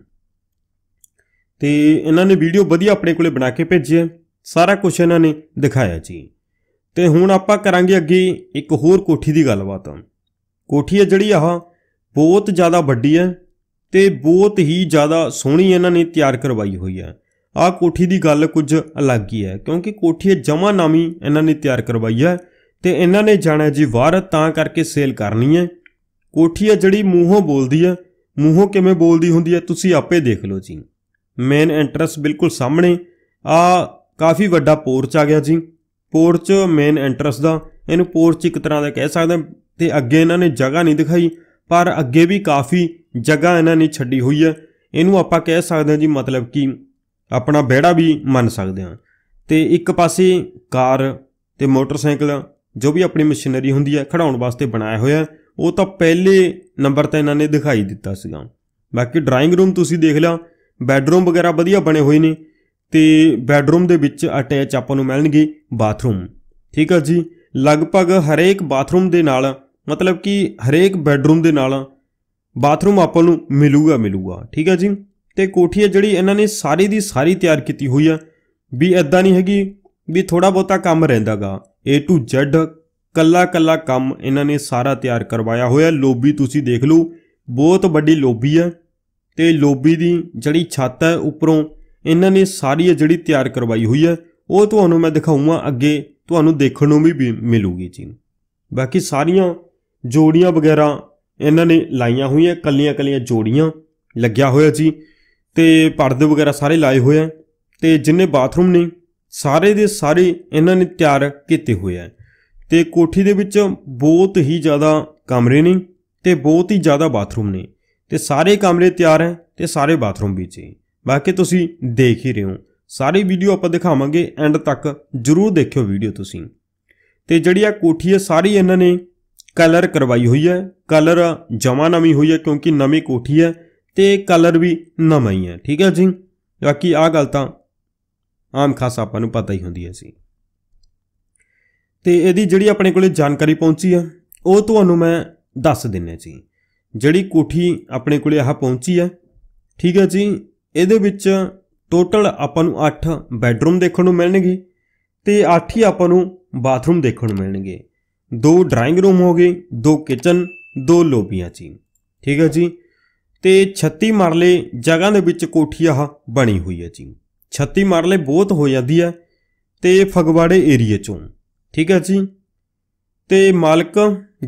ਤੇ ਇਹਨਾਂ ਨੇ ਵੀਡੀਓ ਵਧੀਆ ਆਪਣੇ ਕੋਲੇ ਬਣਾ ਕੇ ਭੇਜਿਆ ਸਾਰਾ ਕੁਝ ਇਹਨਾਂ ਨੇ ਦਿਖਾਇਆ ਜੀ ਤੇ ਹੁਣ ਆਪਾਂ ਕਰਾਂਗੇ ਅੱਗੇ ਇੱਕ ਹੋਰ ਕੋਠੀ ਦੀ ਗੱਲਬਾਤ ਕੋਠੀ ਹੈ ਜਿਹੜੀ ਆਹ ਬਹੁਤ ਜ਼ਿਆਦਾ ਵੱਡੀ ਹੈ ਤੇ ਬਹੁਤ ਹੀ ਜ਼ਿਆਦਾ ਸੋਹਣੀ ਇਹਨਾਂ ਨੇ ਤਿਆਰ ਕਰਵਾਈ ਹੋਈ ਹੈ ਆ ਕੋਠੀ ਦੀ ਗੱਲ ਕੁਝ ਅਲੱਗ ਹੀ ਹੈ ਕਿਉਂਕਿ ਕੋਠੀ ਜਮਾ ਨਾਮੀ ਇਹਨਾਂ ਨੇ ਤਿਆਰ ਕਰਵਾਈ ਹੈ ਤੇ ਇਹਨਾਂ ਨੇ ਜਾਣਾ ਜੀ ਵਾਰ ਤਾਂ ਕਰਕੇ ਸੇਲ ਕਰਨੀ ਹੈ ਕੋਠੀ ਹੈ ਜਿਹੜੀ ਮੂੰਹੋਂ ਬੋਲਦੀ ਹੈ ਮੂੰਹੋਂ ਕਿਵੇਂ ਬੋਲਦੀ ਹੁੰਦੀ ਹੈ ਤੁਸੀਂ ਆਪੇ ਦੇਖ ਲਓ ਜੀ ਮੇਨ ਐਂਟਰੈਂਸ ਬਿਲਕੁਲ ਸਾਹਮਣੇ ਆ ਕਾਫੀ ਵੱਡਾ ਪੋਰਚ ਆ ਗਿਆ ਜੀ ਪੋਰਚ ਮੇਨ ਐਂਟਰੈਂਸ ਦਾ ਇਹਨੂੰ ਪੋਰਚ ਇੱਕ ਤਰ੍ਹਾਂ ਦਾ ਕਹਿ ਸਕਦੇ ਤੇ ਅੱਗੇ ਇਹਨਾਂ ਨੇ ਜਗ੍ਹਾ ਨਹੀਂ ਦਿਖਾਈ ਪਰ ਅੱਗੇ ਵੀ ਕਾਫੀ ਜਗ੍ਹਾ ਇਹਨਾਂ ਨੇ ਛੱਡੀ ਹੋਈ ਹੈ ਇਹਨੂੰ ਆਪਾਂ ਕਹਿ ਸਕਦੇ ਹਾਂ ਜੀ ਮਤਲਬ ਕਿ ਆਪਣਾ ਬਿਹੜਾ ਵੀ ਮੰਨ ਸਕਦੇ ਹਾਂ ਤੇ ਇੱਕ ਪਾਸੇ ਕਾਰ ਤੇ ਮੋਟਰਸਾਈਕਲ ਜੋ ਵੀ ਆਪਣੀ ਮਸ਼ੀਨਰੀ ਹੁੰਦੀ ਹੈ ਖੜਾਉਣ ਵਾਸਤੇ ਬਣਾਇਆ ਹੋਇਆ ਉਹ ਤਾਂ ਪਹਿਲੇ ਨੰਬਰ ਤੇ ਇਹਨਾਂ ਨੇ ਦਿਖਾਈ ਦਿੱਤਾ ਸੀਗਾ ਬਾਕੀ ਡਰਾਇੰਗ ਰੂਮ ਤੁਸੀਂ ਦੇਖ ਲਿਆ ਬੈੱਡਰੂਮ ਵਗੈਰਾ ਵਧੀਆ ਬਣੇ ਹੋਏ ਨੇ ਤੇ ਬੈੱਡਰੂਮ ਦੇ ਵਿੱਚ ਅਟੈਚ ਆਪਾਂ ਨੂੰ ਮਿਲਣਗੇ ਬਾਥਰੂਮ ਠੀਕ ਹੈ ਜੀ ਲਗਭਗ ਹਰੇਕ ਬਾਥਰੂਮ ਦੇ ਨਾਲ ਮਤਲਬ ਕਿ ਹਰੇਕ ਬੈੱਡਰੂਮ ਦੇ ਨਾਲ ਬਾਥਰੂਮ ਆਪਾਂ ਨੂੰ ਮਿਲੂਗਾ ਮਿਲੂਗਾ ਠੀਕ ਹੈ ਜੀ ਤੇ ਕੋਠੀ ਹੈ ਜਿਹੜੀ ਇਹਨਾਂ ਨੇ ਸਾਰੀ ਦੀ ਸਾਰੀ ਤਿਆਰ ਕੀਤੀ ਹੋਈ ਆ ਵੀ ਐਦਾਂ ਨਹੀਂ ਹੈਗੀ ਵੀ ਥੋੜਾ ਬਹੁਤਾ ਕੰਮ ਰਹਿੰਦਾਗਾ A to Z ਕੱਲਾ ਕੱਲਾ ਕੰਮ ਇਹਨਾਂ ਨੇ ਸਾਰਾ ਤਿਆਰ ਕਰਵਾਇਆ ਹੋਇਆ ਲੋਬੀ ਤੁਸੀਂ ਦੇਖ ਲਓ ਬਹੁਤ ਵੱਡੀ ਲੋਬੀ ਆ ਤੇ ਲੋਬੀ ਦੀ ਜਿਹੜੀ ਛੱਤ ਹੈ ਉੱਪਰੋਂ ਇਹਨਾਂ ਨੇ ਸਾਰੀ ਜਿਹੜੀ ਤਿਆਰ ਕਰਵਾਈ ਹੋਈ ਹੈ ਉਹ ਤੁਹਾਨੂੰ ਮੈਂ ਦਿਖਾਉਂਗਾ ਅੱਗੇ ਤੁਹਾਨੂੰ ਦੇਖਣ ਨੂੰ ਵੀ ਮਿਲੂਗੀ ਜੀ ਬਾਕੀ ਸਾਰੀਆਂ ਜੋੜੀਆਂ ਵਗੈਰਾ ਇਹਨਾਂ ਨੇ ਲਾਈਆਂ ਹੋਈਆਂ ਕੱਲੀਆਂ ਕੱਲੀਆਂ ਜੋੜੀਆਂ ਲੱਗਿਆ ਹੋਇਆ ਜੀ ਤੇ ਪਰਦੇ ਵਗੈਰਾ ਸਾਰੇ ਲਾਏ ਹੋਏ ਆ ਤੇ ਜਿੰਨੇ ਬਾਥਰੂਮ ਨੇ ਸਾਰੇ ਦੇ ਸਾਰੇ ਇਹਨਾਂ ਨੇ ਤਿਆਰ ਕੀਤੇ ਹੋਏ ਆ ਤੇ ਕੋਠੀ ਦੇ ਵਿੱਚ ਬਹੁਤ ਹੀ ਜ਼ਿਆਦਾ ਕਮਰੇ ਨੇ ਤੇ ਬਹੁਤ ਹੀ ਜ਼ਿਆਦਾ ਬਾਥਰੂਮ ਨੇ ਤੇ ਸਾਰੇ ਕਮਰੇ ਤਿਆਰ ਹੈ ਤੇ ਸਾਰੇ ਬਾਥਰੂਮ ਵੀ ਚੇ ਬਾਕੀ ਤੁਸੀਂ ਦੇਖ ਹੀ ਰਹੇ ਹੋ ਸਾਰੀ ਵੀਡੀਓ ਆਪਾਂ ਦਿਖਾਵਾਂਗੇ ਐਂਡ ਤੱਕ ਜਰੂਰ ਦੇਖਿਓ ਵੀਡੀਓ ਤੁਸੀਂ ਤੇ ਜਿਹੜੀ ਆ ਕੋਠੀ ਹੈ ਸਾਰੀ ਇਹਨਾਂ ਨੇ ਕਲਰ ਕਰਵਾਈ ਹੋਈ ਹੈ ਕਲਰ ਜਮਾ ਨਵੀਂ ਹੋਈ ਹੈ ਕਿਉਂਕਿ ਨਵੀਂ ਕੋਠੀ ਹੈ ਤੇ ਕਲਰ ਵੀ ਨਵਾਂ ਹੀ ਹੈ ਠੀਕ ਹੈ ਜੀ ਬਾਕੀ ਆ ਗੱਲ ਤਾਂ ਆਮ ਖਾਸ ਆਪਾਂ ਨੂੰ ਪਤਾ ਹੀ ਹੁੰਦੀ ਹੈ ਸੀ ਤੇ ਇਹਦੀ ਜਿਹੜੀ ਆਪਣੇ ਕੋਲੇ ਜਾਣਕਾਰੀ ਪਹੁੰਚੀ ਆ ਉਹ ਤੁਹਾਨੂੰ ਮੈਂ ਦੱਸ ਦਿੰਨੇ ਜੀ ਜਿਹੜੀ ਕੋਠੀ ਆਪਣੇ ਕੋਲੇ ਆਹ ਪਹੁੰਚੀ ਆ ਠੀਕ ਹੈ ਜੀ ਇਹਦੇ ਵਿੱਚ ਟੋਟਲ ਆਪਾਂ ਨੂੰ 8 ਬੈੱਡਰੂਮ ਦੇਖਣ ਨੂੰ ਮਿਲਣਗੇ ਤੇ 8 ਹੀ ਆਪਾਂ ਨੂੰ ਬਾਥਰੂਮ ਦੇਖਣ ਨੂੰ ਮਿਲਣਗੇ ਦੋ ਡਰਾਇੰਗ ਰੂਮ ਹੋਗੇ ਦੋ ਕਿਚਨ ਦੋ ਲੋਬੀਆਂ ਜੀ ਠੀਕ ਹੈ ਜੀ ਤੇ 36 ਮਰਲੇ ਜਗ੍ਹਾ ਦੇ ਵਿੱਚ ਕੋਠੀ ਆ ਬਣੀ ਹੋਈ ਹੈ ਜੀ 36 ਮਰਲੇ ਬਹੁਤ ਹੋ ਜਾਂਦੀ ਹੈ ਤੇ ਫਗਵਾੜੇ ਏਰੀਏ ਚੋਂ ਠੀਕ ਹੈ ਜੀ ਤੇ ਮਾਲਕ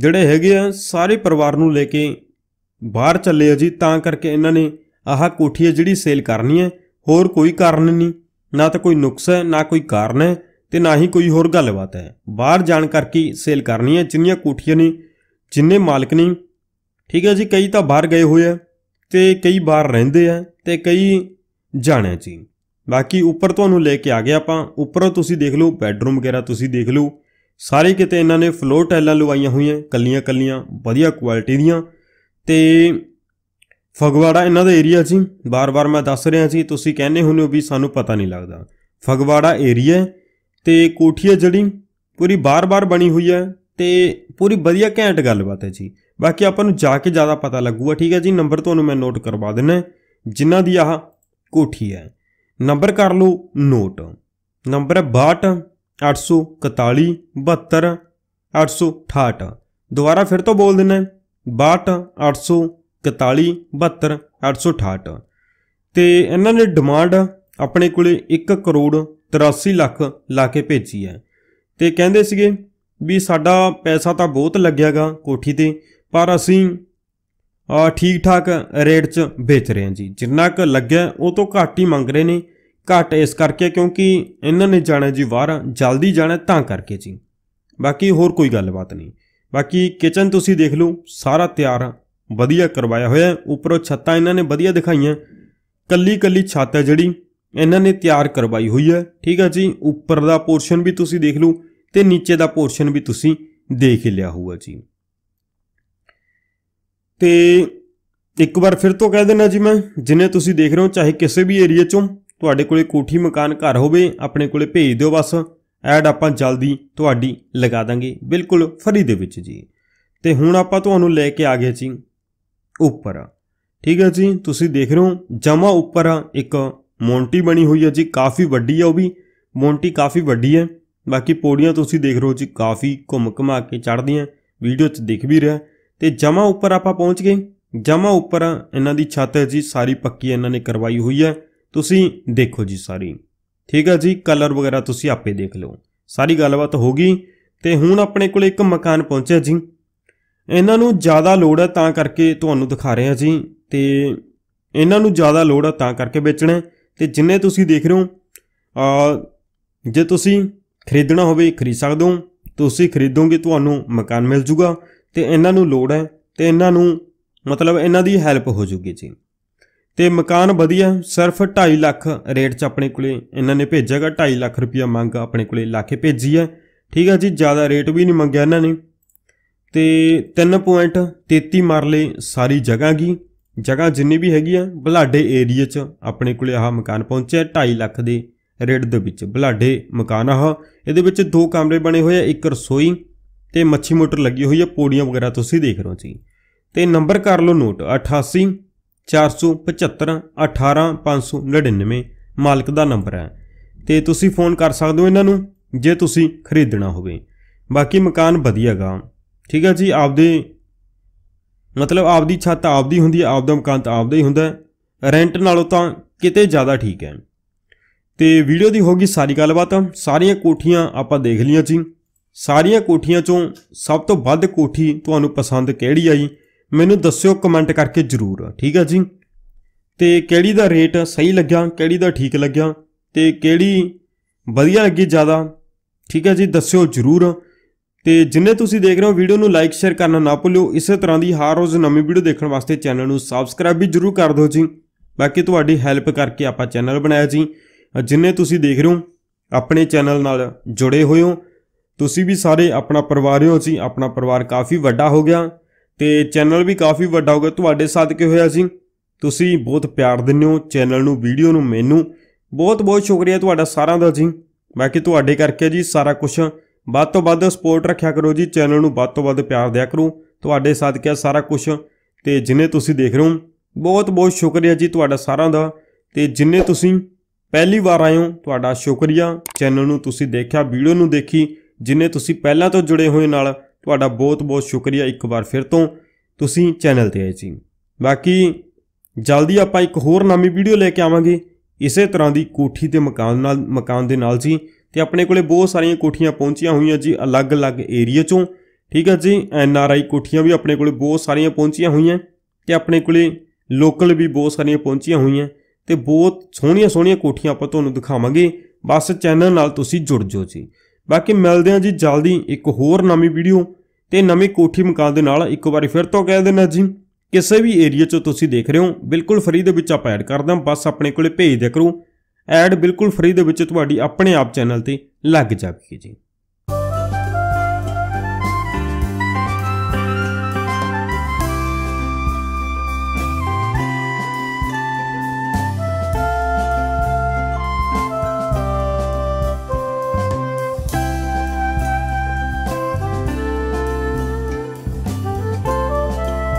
ਜਿਹੜੇ ਹੈਗੇ ਆ ਸਾਰੇ ਪਰਿਵਾਰ ਨੂੰ ਲੈ ਕੇ ਬਾਹਰ ਚੱਲੇ ਆ ਜੀ ਤਾਂ ਕਰਕੇ ਇਹਨਾਂ ਨੇ ਆਹ ਕੋਠੀ ਜਿਹੜੀ ਸੇਲ ਕਰਨੀ ਹੈ ਹੋਰ ਕੋਈ ਕਾਰਨ ਨਹੀਂ ਨਾ ਤਾਂ ਕੋਈ ਨੁਕਸ ਹੈ ਨਾ ਕੋਈ ਕਾਰਨ ਹੈ ਤੇ ਨਾ ਹੀ ਕੋਈ ਹੋਰ ਗੱਲਬਾਤ ਹੈ ਬਾਹਰ ਜਾਣ ਕਰਕੇ ਸੇਲ ਕਰਨੀ ਹੈ ਜਿੰਨੀਆਂ ਕੋਠੀਆਂ ਨੇ ਜਿੰਨੇ ਮਾਲਕ ਨੇ ਠੀਕ ਹੈ ਜੀ ਕਈ ਤਾਂ ਬਾਹਰ ਗਏ ਹੋਏ ਆ ਤੇ ਕਈ ਵਾਰ ਰਹਿੰਦੇ ਆ ਤੇ ਕਈ ਜਾਣਿਆ ਜੀ ਬਾਕੀ ਉੱਪਰ ਤੁਹਾਨੂੰ ਲੈ ਕੇ ਆ ਗਏ ਆਪਾਂ ਉੱਪਰ ਤੁਸੀਂ ਦੇਖ ਲਓ ਬੈੱਡਰੂਮ ਵਗੈਰਾ ਤੁਸੀਂ ਦੇਖ ਲਓ ਸਾਰੇ ਕਿਤੇ ਇਹਨਾਂ ਨੇ ਫਲੋਰ ਟਾਈਲਾਂ ਲਵਾਈਆਂ ਹੋਈਆਂ ਕੱਲੀਆਂ ਕੱਲੀਆਂ ਵਧੀਆ ਕੁਆਲਿਟੀ ਦੀਆਂ ਤੇ ਫਗਵਾੜਾ ਇਹਨਾਂ ਦਾ ਏਰੀਆ ਜੀ ਬਾਰ-ਬਾਰ ਮੈਂ ਦੱਸ ਰਿਹਾ ਸੀ ਤੁਸੀਂ ਕਹਿੰਦੇ ਹੋ ਵੀ ਸਾਨੂੰ ਪਤਾ ਨਹੀਂ ਲੱਗਦਾ ਫਗਵਾੜਾ ਏਰੀਆ ਤੇ ਕੋਠੀ ਜੜੀ ਜਿਹੜੀ ਪੂਰੀ ਬਾਰ-ਬਾਰ ਬਣੀ ਹੋਈ ਹੈ ਤੇ ਪੂਰੀ ਵਧੀਆ ਘੈਂਟ ਗੱਲਬਾਤ ਹੈ ਜੀ ਬਾਕੀ ਆਪਾਂ ਨੂੰ ਜਾ ਕੇ ਜ਼ਿਆਦਾ ਪਤਾ ਲੱਗੂਗਾ ਠੀਕ ਹੈ ਜੀ ਨੰਬਰ ਤੁਹਾਨੂੰ ਮੈਂ ਨੋਟ ਕਰਵਾ ਦਿੰਨਾ ਜਿਨ੍ਹਾਂ ਦੀ ਆਹ ਕੋਠੀ ਹੈ ਨੰਬਰ ਕਰ ਲਓ ਨੋਟ ਨੰਬਰ ਹੈ 62 841 72 868 ਦੁਬਾਰਾ ਫਿਰ ਤੋਂ ਬੋਲ ਦਿੰਨਾ 62 841 72 868 ਤੇ ਇਹਨਾਂ ਨੇ ਡਿਮਾਂਡ ਆਪਣੇ ਕੋਲੇ 1 ਕਰੋੜ 83 ਲੱਖ ਲਾ ਕੇ ਭੇਜੀ ਹੈ ਤੇ ਕਹਿੰਦੇ ਸੀਗੇ ਵੀ ਸਾਡਾ ਪੈਸਾ ਤਾਂ ਬਹੁਤ ਲੱਗਿਆਗਾ ਕੋਠੀ ਤੇ ਪਰ ਅਸੀਂ ਆ ਠੀਕ ਠਾਕ ਰੇਟ 'ਚ ਵੇਚ ਰਹੇ ਹਾਂ ਜੀ ਜਿੰਨਾ ਕੁ ਲੱਗਿਆ ਉਹ ਤੋਂ ਘੱਟ ਹੀ ਮੰਗ ਰਹੇ ਨੇ ਘੱਟ ਇਸ ਕਰਕੇ ਕਿਉਂਕਿ ਇਹਨਾਂ ਨੇ ਜਾਣਾ ਜੀ ਬਾਹਰ ਜਲਦੀ ਜਾਣਾ ਤਾਂ ਕਰਕੇ ਜੀ ਬਾਕੀ ਹੋਰ ਕੋਈ ਗੱਲਬਾਤ ਨਹੀਂ ਬਾਕੀ ਕਿਚਨ ਤੁਸੀਂ ਦੇਖ ਲਓ ਸਾਰਾ ਤਿਆਰ ਵਧੀਆ ਕਰਵਾਇਆ ਹੋਇਆ ਉੱਪਰੋਂ ਛੱਤਾਂ ਇਹਨਾਂ ਨੇ ਵਧੀਆ ਦਿਖਾਈਆਂ ਕੱਲੀ ਕੱਲੀ ਛੱਤ ਹੈ ਜਿਹੜੀ ਇਹਨਾਂ ਨੇ ਤਿਆਰ ਕਰਵਾਈ ਹੋਈ ਹੈ ਠੀਕ ਹੈ ਜੀ ਉੱਪਰ ਦਾ ਪੋਰਸ਼ਨ ਵੀ ਤੁਸੀਂ ਦੇਖ ਲਓ ਤੇ ਨੀਚੇ ਦਾ ਪੋਰਸ਼ਨ ਵੀ ਤੁਸੀਂ ਦੇਖ ਲਿਆ ਹੋਊਗਾ ਜੀ ਤੇ ਇੱਕ ਵਾਰ ਫਿਰ ਤੋਂ ਕਹਿ ਦੇਣਾ ਜੀ ਮੈਂ ਜਿਨੇ ਤੁਸੀਂ ਦੇਖ ਰਹੇ ਹੋ ਚਾਹੇ ਕਿਸੇ ਵੀ ਏਰੀਆ ਚੋਂ ਤੁਹਾਡੇ ਕੋਲੇ ਕੋਠੀ ਮਕਾਨ ਘਰ ਹੋਵੇ ਆਪਣੇ ਕੋਲੇ ਭੇਜ ਦਿਓ ਬਸ ਐਡ ਆਪਾਂ ਜਲਦੀ ਤੁਹਾਡੀ ਲਗਾ ਦਾਂਗੇ ਬਿਲਕੁਲ ਫਰੀ ਦੇ ਵਿੱਚ ਜੀ ਤੇ ਹੁਣ ਆਪਾਂ ਤੁਹਾਨੂੰ ਲੈ ਕੇ ਆ ਗਏ ਜੀ ਉੱਪਰ ਠੀਕ ਹੈ ਜੀ ਤੁਸੀਂ ਦੇਖ ਰਹੇ ਹੋ ਜਮਾ ਉੱਪਰ ਇੱਕ ਮੌਂਟੀ ਬਣੀ ਹੋਈ ਹੈ ਜੀ ਕਾਫੀ ਵੱਡੀ ਹੈ ਉਹ ਵੀ ਮੌਂਟੀ ਕਾਫੀ ਵੱਡੀ ਹੈ ਬਾਕੀ ਪੌੜੀਆਂ ਤੁਸੀਂ ਦੇਖ ਰਹੇ ਹੋ ਜੀ ਕਾਫੀ ਘੁੰਮ ਘਮਾ ਕੇ ਚੜਦੀਆਂ ਵੀਡੀਓ 'ਚ ਦਿਖ ਵੀ ਰਿਹਾ ਤੇ ਜਮਾ ਉੱਪਰ ਆਪਾਂ ਪਹੁੰਚ ਗਏ ਜਮਾ ਉੱਪਰ ਇਹਨਾਂ ਦੀ ਛੱਤ ਜੀ ਸਾਰੀ ਪੱਕੀ ਇਹਨਾਂ ਨੇ ਕਰਵਾਈ ਹੋਈ ਹੈ ਤੁਸੀਂ ਦੇਖੋ ਜੀ ਸਾਰੀ ਠੀਕ ਹੈ ਜੀ ਕਲਰ ਵਗੈਰਾ ਤੁਸੀਂ ਆਪੇ ਦੇਖ ਲਓ ਸਾਰੀ ਗੱਲਬਾਤ ਹੋ ਗਈ ਤੇ ਹੁਣ ਆਪਣੇ ਕੋਲ ਇੱਕ ਮਕਾਨ ਪਹੁੰਚਿਆ ਜੀ ਇਹਨਾਂ ਨੂੰ ਜ਼ਿਆਦਾ ਲੋੜ ਹੈ ਤਾਂ ਕਰਕੇ ਤੁਹਾਨੂੰ ਦਿਖਾ ਰਹੇ ਹਾਂ ਜੀ ਤੇ ਇਹਨਾਂ ਨੂੰ ਜ਼ਿਆਦਾ ਲੋੜ ਹੈ ਤਾਂ ਕਰਕੇ ਵੇਚਣਾ ਤੇ ਜਿੰਨੇ ਤੁਸੀਂ ਦੇਖ ਰਹੇ ਹੋ ਆ ਜੇ ਤੁਸੀਂ ਖਰੀਦਣਾ ਹੋਵੇ ਖਰੀਦ ਸਕਦੇ ਹੋ ਤੁਸੀਂ ਖਰੀਦੋਗੇ ਤੁਹਾਨੂੰ ਮਕਾਨ ਮਿਲ ਜੂਗਾ ਤੇ ਇਹਨਾਂ ਨੂੰ ਲੋੜ ਹੈ ਤੇ ਇਹਨਾਂ ਨੂੰ ਮਤਲਬ ਇਹਨਾਂ ਦੀ ਹੈਲਪ ਹੋ ਜੂਗੀ ਜੀ ਤੇ ਮਕਾਨ ਵਧੀਆ ਸਿਰਫ 2.5 ਲੱਖ ਰੇਟ 'ਚ ਆਪਣੇ ਕੋਲੇ ਇਹਨਾਂ ਨੇ ਭੇਜਿਆਗਾ 2.5 ਲੱਖ ਰੁਪਇਆ ਮੰਗ ਆਪਣੇ ਕੋਲੇ ਲਾ ਕੇ ਭੇਜੀ ਹੈ ਠੀਕ ਹੈ ਜੀ ਜ਼ਿਆਦਾ ਰੇਟ ਵੀ ਨਹੀਂ ਮੰਗਿਆ ਇਹਨਾਂ ਨੇ ਤੇ 3.33 ਮਰਲੇ ਸਾਰੀ ਜਗ੍ਹਾ ਗਈ ਜਗ੍ਹਾ ਜਿੰਨੀ ਵੀ ਹੈਗੀ ਆ ਬਲਾਡੇ ਏਰੀਆ 'ਚ ਆਪਣੇ ਕੋਲੇ ਆਹ ਮਕਾਨ ਪਹੁੰਚਿਆ 2.5 ਲੱਖ ਦੇ ਰੇਟ ਦੇ ਵਿੱਚ ਬਲਾਡੇ ਮਕਾਨ ਆ ਇਹਦੇ ਵਿੱਚ ਦੋ ਕਮਰੇ ਬਣੇ ਹੋਏ ਆ ਇੱਕ ਰਸੋਈ ਤੇ ਮੱਛੀ ਮੋਟਰ ਲੱਗੀ ਹੋਈ ਹੈ ਪੌੜੀਆਂ ਵਗੈਰਾ ਤੁਸੀਂ ਦੇਖ ਰਹੇ ਹੋ ਜੀ ਤੇ ਨੰਬਰ ਕਰ ਲਓ ਨੋਟ 88 475 18599 ਮਾਲਕ ਦਾ ਨੰਬਰ ਹੈ ਤੇ ਤੁਸੀਂ ਫੋਨ ਕਰ ਸਕਦੇ ਹੋ ਇਹਨਾਂ ਨੂੰ ਜੇ ਤੁਸੀਂ ਖਰੀਦਣਾ ਹੋਵੇ ਬਾਕੀ ਮਕਾਨ ਵਧੀਆਗਾ ਠੀਕ ਹੈ ਜੀ ਆਪਦੇ ਮਤਲਬ ਆਪਦੀ ਛੱਤ ਆਪਦੀ ਹੁੰਦੀ ਹੈ ਆਪਦਾ ਮਕਾਨ ਤਾਂ ਆਪਦਾ ਹੀ ਹੁੰਦਾ ਰੈਂਟ ਨਾਲੋਂ ਤਾਂ ਕਿਤੇ ਜ਼ਿਆਦਾ ਠੀਕ ਹੈ ਤੇ ਵੀਡੀਓ ਦੀ ਹੋ ਗਈ ਸਾਰੀ ਗੱਲਬਾਤ ਸਾਰੀਆਂ ਕੋਠੀਆਂ ਆਪਾਂ ਦੇਖ ਲਈਆਂ ਜੀ ਸਾਰੀਆਂ ਕੋਠੀਆਂ ਚੋਂ ਸਭ ਤੋਂ ਵੱਧ ਕੋਠੀ ਤੁਹਾਨੂੰ ਪਸੰਦ ਕਿਹੜੀ ਆਈ ਮੈਨੂੰ ਦੱਸਿਓ ਕਮੈਂਟ ਕਰਕੇ ਜਰੂਰ ਠੀਕ ਹੈ ਜੀ ਤੇ ਕਿਹੜੀ ਦਾ ਰੇਟ ਸਹੀ ਲੱਗਿਆ ਕਿਹੜੀ ਦਾ ਠੀਕ ਲੱਗਿਆ ਤੇ ਕਿਹੜੀ ਵਧੀਆ ਲੱਗੀ ਜ਼ਿਆਦਾ ਠੀਕ ਹੈ ਜੀ ਦੱਸਿਓ ਜਰੂਰ ਤੇ ਜਿੰਨੇ ਤੁਸੀਂ ਦੇਖ ਰਹੇ ਹੋ ਵੀਡੀਓ ਨੂੰ ਲਾਈਕ ਸ਼ੇਅਰ ਕਰਨਾ ਨਾ ਭੁੱਲਿਓ ਇਸੇ ਤਰ੍ਹਾਂ ਦੀ ਹਰ ਰੋਜ਼ ਨਵੀਂ ਵੀਡੀਓ ਦੇਖਣ ਵਾਸਤੇ ਚੈਨਲ ਨੂੰ ਸਬਸਕ੍ਰਾਈਬ ਵੀ ਜਰੂਰ ਕਰ ਦਿਓ ਜੀ ਬਾਕੀ ਤੁਹਾਡੀ ਹੈਲਪ ਕਰਕੇ ਆਪਾਂ ਚੈਨਲ ਬਣਾਇਆ ਜੀ ਜਿੰਨੇ ਤੁਸੀਂ ਦੇਖ ਰਹੇ ਹੋ ਆਪਣੇ ਚੈਨਲ ਨਾਲ ਜੁੜੇ ਹੋਏ ਹੋ ਤੁਸੀਂ ਵੀ ਸਾਰੇ ਆਪਣਾ ਪਰਿਵਾਰ ਹੋ ਸੀ ਆਪਣਾ ਪਰਿਵਾਰ ਕਾਫੀ ਵੱਡਾ ਹੋ ਗਿਆ ਤੇ ਚੈਨਲ ਵੀ ਕਾਫੀ ਵੱਡਾ ਹੋ ਗਿਆ ਤੁਹਾਡੇ ਸਦਕੇ ਹੋਇਆ ਸੀ ਤੁਸੀਂ ਬਹੁਤ ਪਿਆਰ ਦਿੰਦੇ ਹੋ ਚੈਨਲ ਨੂੰ ਵੀਡੀਓ ਨੂੰ ਮੈਨੂੰ ਬਹੁਤ ਬਹੁਤ ਸ਼ੁਕਰੀਆ ਤੁਹਾਡਾ ਸਾਰਿਆਂ ਦਾ ਜੀ ਬਾਕੀ ਤੁਹਾਡੇ ਕਰਕੇ ਜੀ ਸਾਰਾ ਕੁਝ ਵੱਧ ਤੋਂ ਵੱਧ ਸਪੋਰਟ ਰੱਖਿਆ ਕਰੋ ਜੀ ਚੈਨਲ ਨੂੰ ਵੱਧ ਤੋਂ ਵੱਧ ਪਿਆਰ ਦਿਆ ਕਰੋ ਤੁਹਾਡੇ ਸਦਕੇ ਸਾਰਾ ਕੁਝ ਤੇ ਜਿਨੇ ਤੁਸੀਂ ਦੇਖ ਰਹੇ ਹੋ ਬਹੁਤ ਬਹੁਤ ਸ਼ੁਕਰੀਆ ਜੀ ਤੁਹਾਡਾ ਸਾਰਿਆਂ ਦਾ ਤੇ ਜਿਨੇ ਤੁਸੀਂ ਪਹਿਲੀ ਵਾਰ ਆਏ ਹੋ ਤੁਹਾਡਾ ਸ਼ੁਕਰੀਆ ਚੈਨਲ ਨੂੰ ਤੁਸੀਂ ਦੇਖਿਆ ਵੀਡੀਓ ਨੂੰ ਦੇਖੀ ਜਿਨੇ ਤੁਸੀਂ ਪਹਿਲਾਂ ਤੋਂ ਜੁੜੇ ਹੋਏ ਨਾਲ ਤੁਹਾਡਾ ਬਹੁਤ-ਬਹੁਤ ਸ਼ੁਕਰੀਆ ਇੱਕ ਵਾਰ ਫਿਰ ਤੋਂ ਤੁਸੀਂ ਚੈਨਲ ਤੇ ਆਏ ਸੀ ਬਾਕੀ ਜਲਦੀ ਆਪਾਂ ਇੱਕ ਹੋਰ ਨਵੀਂ ਵੀਡੀਓ ਲੈ ਕੇ ਆਵਾਂਗੇ ਇਸੇ ਤਰ੍ਹਾਂ ਦੀ ਕੋਠੀ ਤੇ ਮਕਾਨ ਨਾਲ ਮਕਾਨ ਦੇ ਨਾਲ ਸੀ ਤੇ ਆਪਣੇ ਕੋਲੇ ਬਹੁਤ ਸਾਰੀਆਂ ਕੋਠੀਆਂ ਪਹੁੰਚੀਆਂ ਹੋਈਆਂ ਜੀ ਅਲੱਗ-ਅਲੱਗ ਏਰੀਆ ਚੋਂ ਠੀਕ ਹੈ ਜੀ ਐਨ ਆਰ ਆਈ ਕੋਠੀਆਂ ਵੀ ਆਪਣੇ ਕੋਲੇ ਬਹੁਤ ਸਾਰੀਆਂ ਪਹੁੰਚੀਆਂ ਹੋਈਆਂ ਤੇ ਆਪਣੇ ਕੋਲੇ ਲੋਕਲ ਵੀ ਬਹੁਤ ਸਾਰੀਆਂ ਪਹੁੰਚੀਆਂ ਹੋਈਆਂ ਤੇ ਬਹੁਤ ਸੋਹਣੀਆਂ ਸੋਹਣੀਆਂ ਕੋਠੀਆਂ ਆਪਾਂ ਤੁਹਾਨੂੰ ਦਿਖਾਵਾਂਗੇ ਬਸ ਚੈਨਲ ਨਾਲ ਤੁਸੀਂ ਜੁੜ ਜਾਓ ਜੀ ਬਾਕੀ ਮਿਲਦੇ ਹਾਂ ਜੀ ਜਲਦੀ ਇੱਕ ਹੋਰ ਨਵੀਂ ਵੀਡੀਓ ਤੇ ਨਵੇਂ ਕੋਠੀ ਮਕਾਨ ਦੇ ਨਾਲ ਇੱਕ ਵਾਰੀ ਫਿਰ ਤੋਂ ਕਹਿ ਦੇਣਾ ਜੀ ਕਿਸੇ ਵੀ ਏਰੀਆ 'ਚ ਤੁਸੀਂ ਦੇਖ ਰਹੇ ਹੋ ਬਿਲਕੁਲ ਫ੍ਰੀ ਦੇ ਵਿੱਚ ਆਪ ਐਡ ਕਰਦਾ ਬਸ ਆਪਣੇ ਕੋਲੇ ਭੇਜ ਦਿਆ ਕਰੋ ਐਡ ਬਿਲਕੁਲ ਫ੍ਰੀ ਦੇ ਵਿੱਚ ਤੁਹਾਡੀ ਆਪਣੇ ਆਪ ਚੈਨਲ ਤੇ ਲੱਗ ਜਾਵੇਗੀ ਜੀ